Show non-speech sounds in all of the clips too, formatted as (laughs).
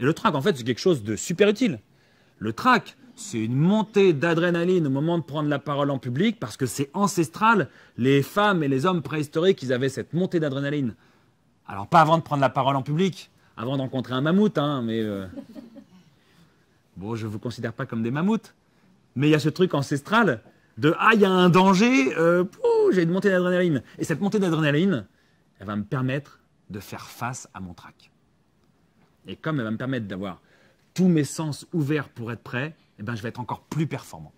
Et le trac, en fait, c'est quelque chose de super utile. Le trac, c'est une montée d'adrénaline au moment de prendre la parole en public parce que c'est ancestral. Les femmes et les hommes préhistoriques, ils avaient cette montée d'adrénaline. Alors, pas avant de prendre la parole en public, avant d'encontrer un mammouth, hein, mais. Euh, (laughs) bon, je ne vous considère pas comme des mammouths. Mais il y a ce truc ancestral de Ah, il y a un danger, euh, j'ai une montée d'adrénaline. Et cette montée d'adrénaline, elle va me permettre de faire face à mon trac. Et comme elle va me permettre d'avoir tous mes sens ouverts pour être prêt, eh ben, je vais être encore plus performant.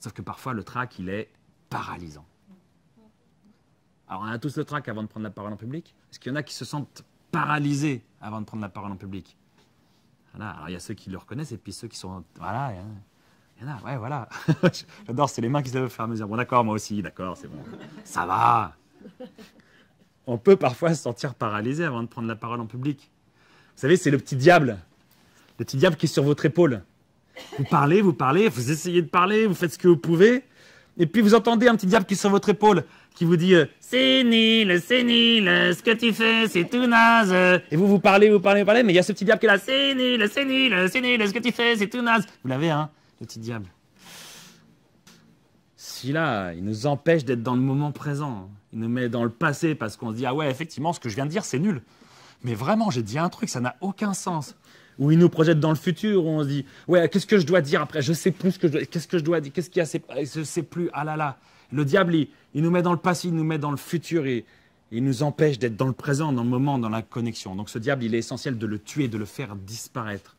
Sauf que parfois, le trac, il est paralysant. Alors, on a tous le trac avant de prendre la parole en public. Est-ce qu'il y en a qui se sentent paralysés avant de prendre la parole en public voilà. Alors, il y a ceux qui le reconnaissent et puis ceux qui sont. Voilà. Il y en a, ouais, voilà. (laughs) J'adore, c'est les mains qui se lèvent au à mesure. Bon, d'accord, moi aussi, d'accord, c'est bon. Ça va on peut parfois se sentir paralysé avant de prendre la parole en public. Vous savez, c'est le petit diable, le petit diable qui est sur votre épaule. Vous parlez, vous parlez, vous essayez de parler, vous faites ce que vous pouvez, et puis vous entendez un petit diable qui est sur votre épaule, qui vous dit euh, C'est nul, c'est nul, ce que tu fais, c'est tout naze. Et vous, vous parlez, vous parlez, vous parlez, mais il y a ce petit diable qui est là C'est nul, c'est nul, c'est nul, ce que tu fais, c'est tout naze. Vous l'avez, hein, le petit diable là il nous empêche d'être dans le moment présent. Il nous met dans le passé parce qu'on se dit Ah ouais, effectivement, ce que je viens de dire, c'est nul. Mais vraiment, j'ai dit un truc, ça n'a aucun sens. Ou il nous projette dans le futur, où on se dit Ouais, qu'est-ce que je dois dire après Je sais plus ce que je dois Qu'est-ce que je dois dire Qu'est-ce qu'il y a Je sais plus. Ah là là. Le diable, il, nous met dans le passé, il nous met dans le futur et il nous empêche d'être dans le présent, dans le moment, dans la connexion. Donc ce diable, il est essentiel de le tuer, de le faire disparaître.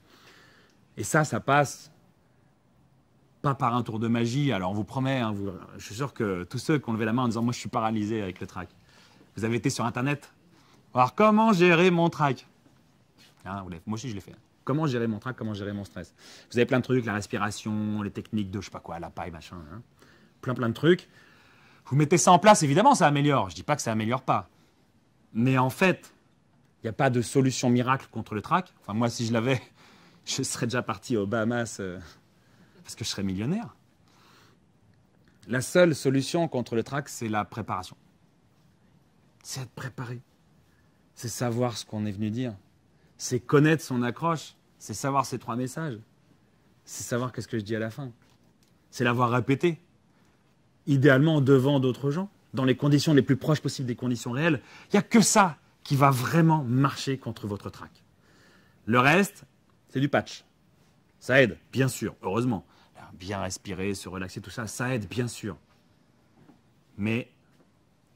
Et ça, ça passe pas par un tour de magie. Alors on vous promet, hein, je suis sûr que tous ceux qui ont levé la main en disant moi je suis paralysé avec le trac », vous avez été sur Internet. Alors comment gérer mon trac hein, ?» Moi aussi je l'ai fait. Comment gérer mon trac, comment gérer mon stress Vous avez plein de trucs, la respiration, les techniques de je sais pas quoi, la paille, machin. Hein. Plein plein de trucs. Vous mettez ça en place, évidemment ça améliore. Je dis pas que ça améliore pas. Mais en fait, il n'y a pas de solution miracle contre le trac. Enfin moi si je l'avais, (laughs) je serais déjà parti aux Bahamas. Euh, parce que je serais millionnaire. La seule solution contre le trac, c'est la préparation. C'est être préparé. C'est savoir ce qu'on est venu dire. C'est connaître son accroche. C'est savoir ses trois messages. C'est savoir qu'est-ce que je dis à la fin. C'est l'avoir répété. Idéalement devant d'autres gens, dans les conditions les plus proches possibles des conditions réelles. Il n'y a que ça qui va vraiment marcher contre votre trac. Le reste, c'est du patch. Ça aide, bien sûr, heureusement bien respirer, se relaxer, tout ça, ça aide bien sûr. Mais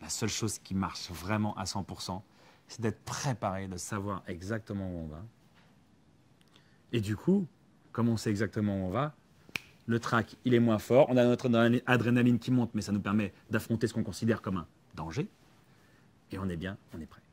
la seule chose qui marche vraiment à 100%, c'est d'être préparé, de savoir exactement où on va. Et du coup, comme on sait exactement où on va, le trac, il est moins fort, on a notre adrénaline qui monte, mais ça nous permet d'affronter ce qu'on considère comme un danger, et on est bien, on est prêt.